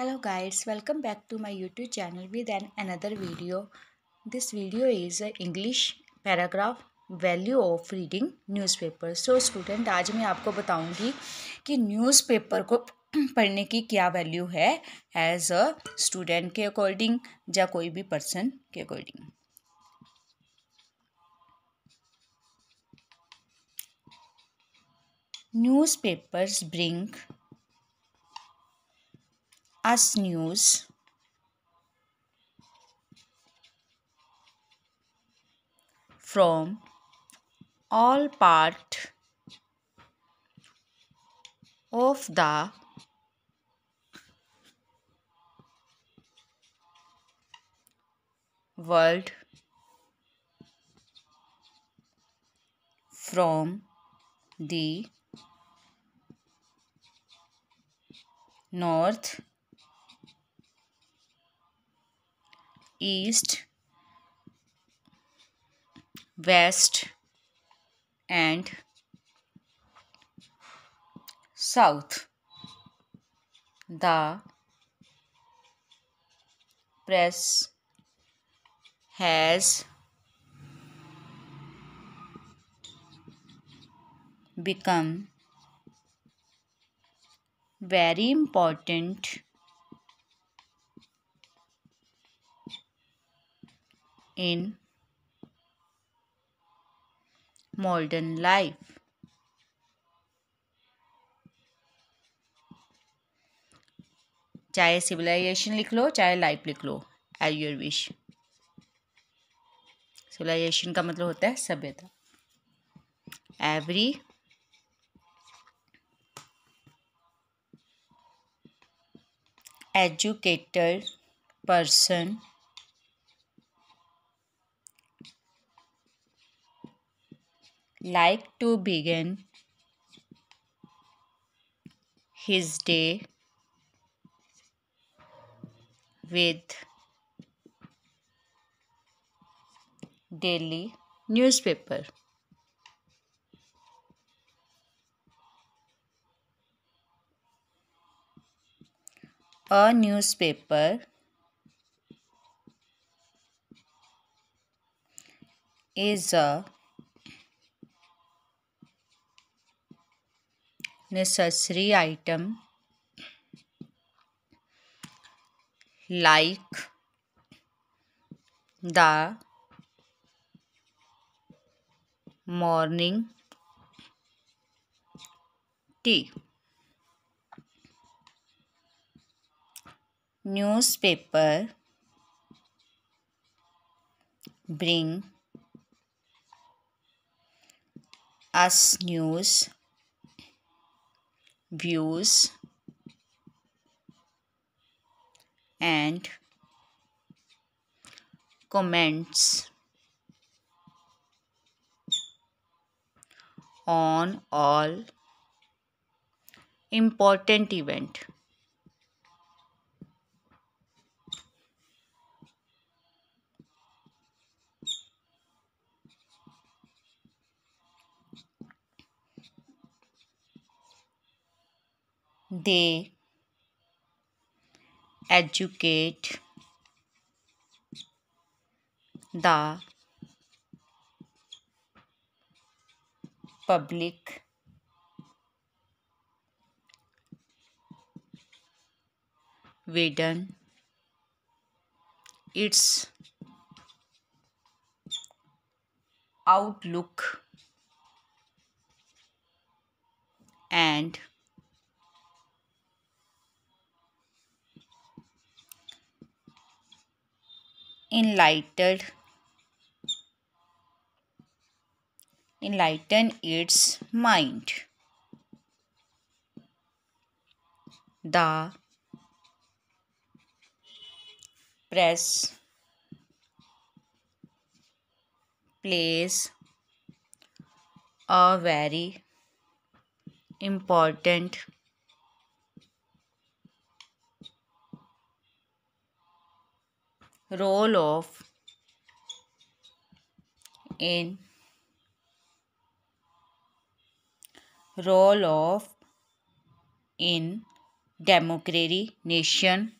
hello guys welcome back to my youtube channel with an another video this video is a english paragraph value of reading newspaper so student आज मैं आपको बताऊँगी कि news paper को पढ़ने की क्या वैल्यू है एज अ स्टूडेंट के अकॉर्डिंग या कोई भी पर्सन के according newspapers bring news from all part of the world from the north east, west and south. The press has become very important in modern life. चाहे civilisation लिख लो चाहे life लिख लो एज योर विश सिविलाइजेशन का मतलब होता है सभ्यता every educated person like to begin his day with daily newspaper. A newspaper is a necessary item like the morning tea newspaper bring us news views and comments on all important event they educate the public widen its outlook enlightened enlighten its mind. The press plays a very important role of in role of in democratic nation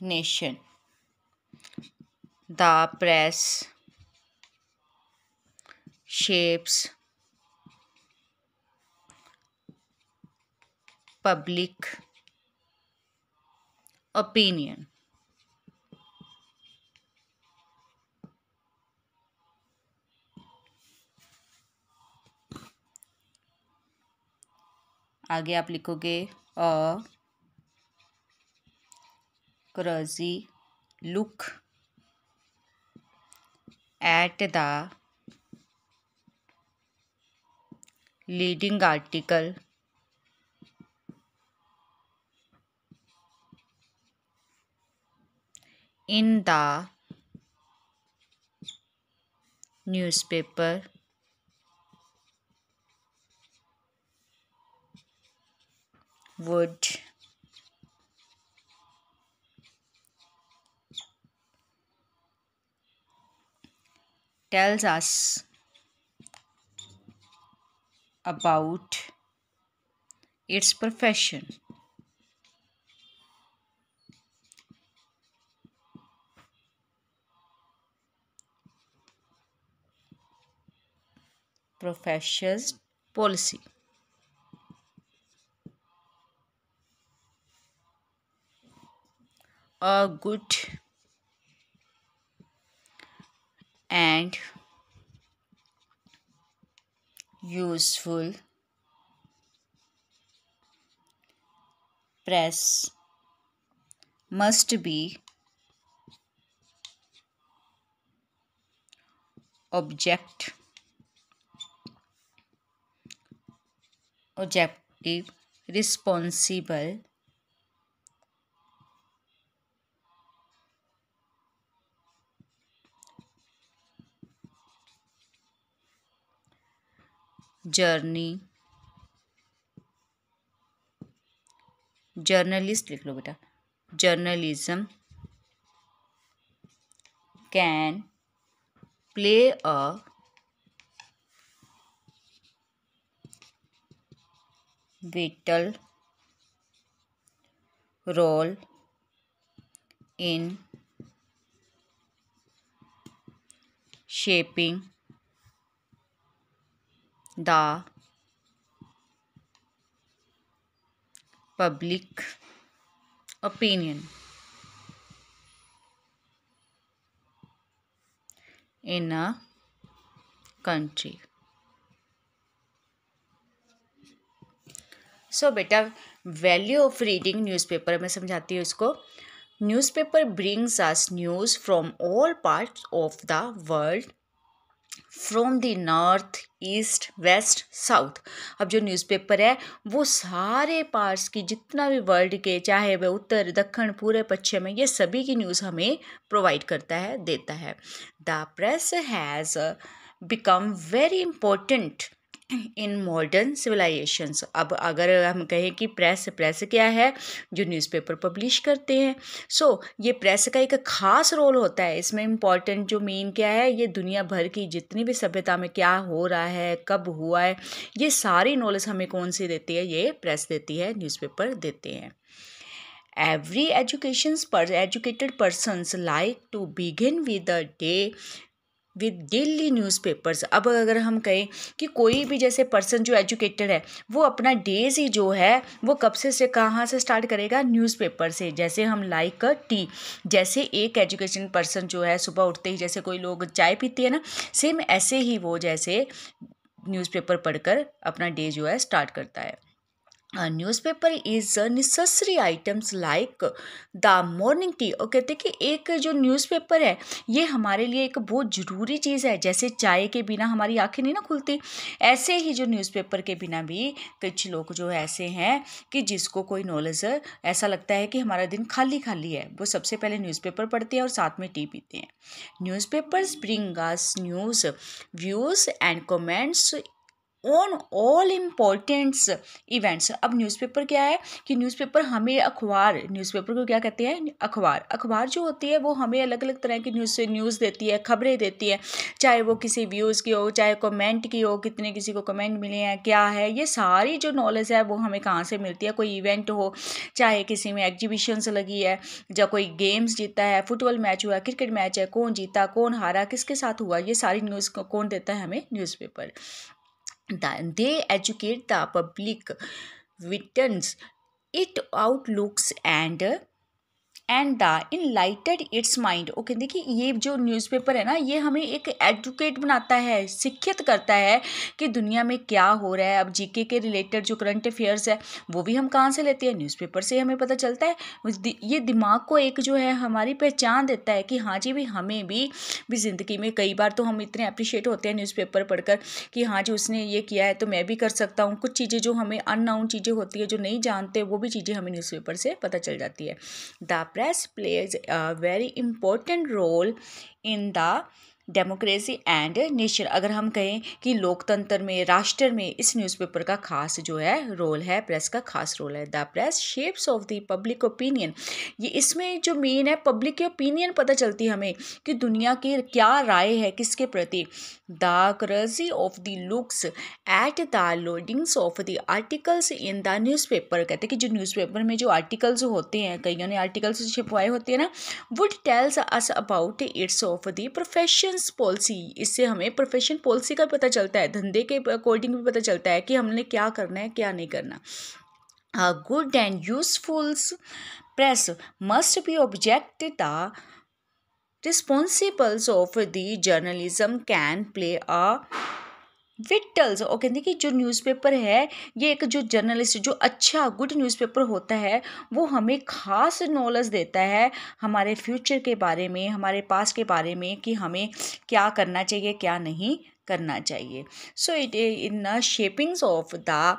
nation the press shapes public opinion आगे आप लिखोगे a cursory look at the leading article in the newspaper would tells us about its profession. Professions policy. A good and useful press must be object objective responsible journey journalist लिख लो बेटा journalism can play a vital role in shaping the public opinion in a country so बेटा value of reading newspaper मैं समझाती हूँ इसको newspaper brings us news from all parts of the world from the north east west south अब जो newspaper है वो सारे पार्ट्स की जितना भी वर्ल्ड के चाहे वह उत्तर दक्षिण पूरे पश्चिम में ये सभी की न्यूज़ हमें प्रोवाइड करता है देता है the press has become very important in modern civilizations अब अगर हम कहें कि प्रेस प्रेस क्या है जो न्यूज़पेपर पब्लिश करते हैं सो so, ये प्रेस का एक ख़ास रोल होता है इसमें इम्पॉर्टेंट जो मेन क्या है ये दुनिया भर की जितनी भी सभ्यता में क्या हो रहा है कब हुआ है ये सारी नॉलेज हमें कौन सी देती है ये प्रेस देती है न्यूज़पेपर देते हैं एवरी एजुकेशन पर educated persons like to begin with the day with daily newspapers अब अगर हम कहें कि कोई भी जैसे पर्सन जो एजुकेटेड है वो अपना डेज ही जो है वो कब से से कहाँ से स्टार्ट करेगा न्यूज़पेपर से जैसे हम लाइक टी जैसे एक एजुकेशन पर्सन जो है सुबह उठते ही जैसे कोई लोग चाय पीते हैं ना सेम ऐसे ही वो जैसे न्यूज़पेपर पढ़कर अपना डे जो है स्टार्ट करता है Uh, newspaper is necessary items like the morning tea और कहते हैं कि एक जो न्यूज़पेपर है ये हमारे लिए एक बहुत ज़रूरी चीज़ है जैसे चाय के बिना हमारी आंखें नहीं ना खुलती ऐसे ही जो न्यूज़पेपर के बिना भी कुछ लोग जो ऐसे हैं कि जिसको कोई नॉलेज ऐसा लगता है कि हमारा दिन खाली खाली है वो सबसे पहले न्यूज़पेपर पढ़ते हैं और साथ में टी पीते हैं newspapers bring us news views and comments on all importants events अब न्यूज़पेपर क्या है कि न्यूज़पेपर हमें अखबार न्यूज़पेपर को क्या कहते हैं अखबार अखबार जो होती है वो हमें अलग अलग तरह की न्यूज़ न्यूज़ देती है खबरें देती है चाहे वो किसी व्यूज़ की हो चाहे कमेंट की हो कितने किसी को कमेंट मिले हैं क्या है ये सारी जो नॉलेज है वो हमें कहाँ से मिलती है कोई इवेंट हो चाहे किसी में एग्जीबिशंस लगी है या कोई गेम्स जीता है फुटबॉल मैच हुआ क्रिकेट मैच है कौन जीता कौन हारा किसके साथ हुआ ये सारी न्यूज़ कौन देता है हमें newspaper they educate the public witness it outlooks and and the enlightened its mind okay देखिए ये जो न्यूज़पेपर है ना ये हमें एक एजुकेट बनाता है शिक्षित करता है कि दुनिया में क्या हो रहा है अब जीके के रिलेटेड जो करंट अफेयर्स है वो भी हम कहाँ से लेते हैं न्यूज़पेपर से हमें पता चलता है ये दिमाग को एक जो है हमारी पहचान देता है कि हाँ जी भी हमें भी भी ज़िंदगी में कई बार तो हम इतने अप्रिशिएट होते हैं न्यूज़पेपर पढ़कर कि हाँ जी उसने ये किया है तो मैं भी कर सकता हूँ कुछ चीज़ें जो हमें अननाउन चीज़ें होती है जो नहीं जानते वो भी चीज़ें हमें न्यूज़पेपर से पता चल जाती है the press plays a very important role in the democracy and nation अगर हम कहें कि लोकतंत्र में राष्ट्र में इस न्यूज़पेपर का खास जो है रोल है प्रेस का खास रोल है the press shapes of the public opinion ये इसमें जो मेन है पब्लिक की ओपिनियन पता चलती है हमें कि दुनिया की क्या राय है किसके प्रति the crazy of the looks at the loadings of the articles in the newspaper कहते हैं कि जो न्यूज़पेपर में जो आर्टिकल्स होते हैं कईयों ने आर्टिकल्स छिपवाए होते हैं ना would tells us about its of the profession professions policy इससे हमें प्रोफेशन पॉलिसी का पता चलता है धंधे के अकॉर्डिंग भी पता चलता है कि हमने क्या करना है क्या नहीं करना good and usefuls press must be object the responsibles of the journalism can play a vitals हैं कि जो न्यूज़पेपर है ये एक जो जर्नलिस्ट जो अच्छा गुड न्यूज़पेपर होता है वो हमें खास नॉलेज देता है हमारे फ्यूचर के बारे में हमारे पास के बारे में कि हमें क्या करना चाहिए क्या नहीं करना चाहिए so it in the shapings of the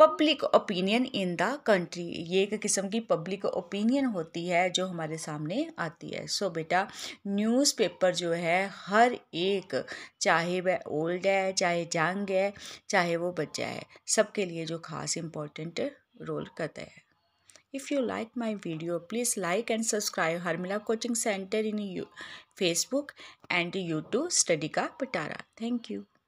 public opinion in the country ये एक किस्म की पब्लिक ओपिनियन होती है जो हमारे सामने आती है सो so, बेटा न्यूज़पेपर जो है हर एक चाहे वह ओल्ड है चाहे जंग है चाहे वो बच्चा है सबके लिए जो खास इम्पोर्टेंट रोल करता है If you like my video, please like and subscribe Harmila Coaching Center in Facebook and YouTube Study Ka Patara. Thank you.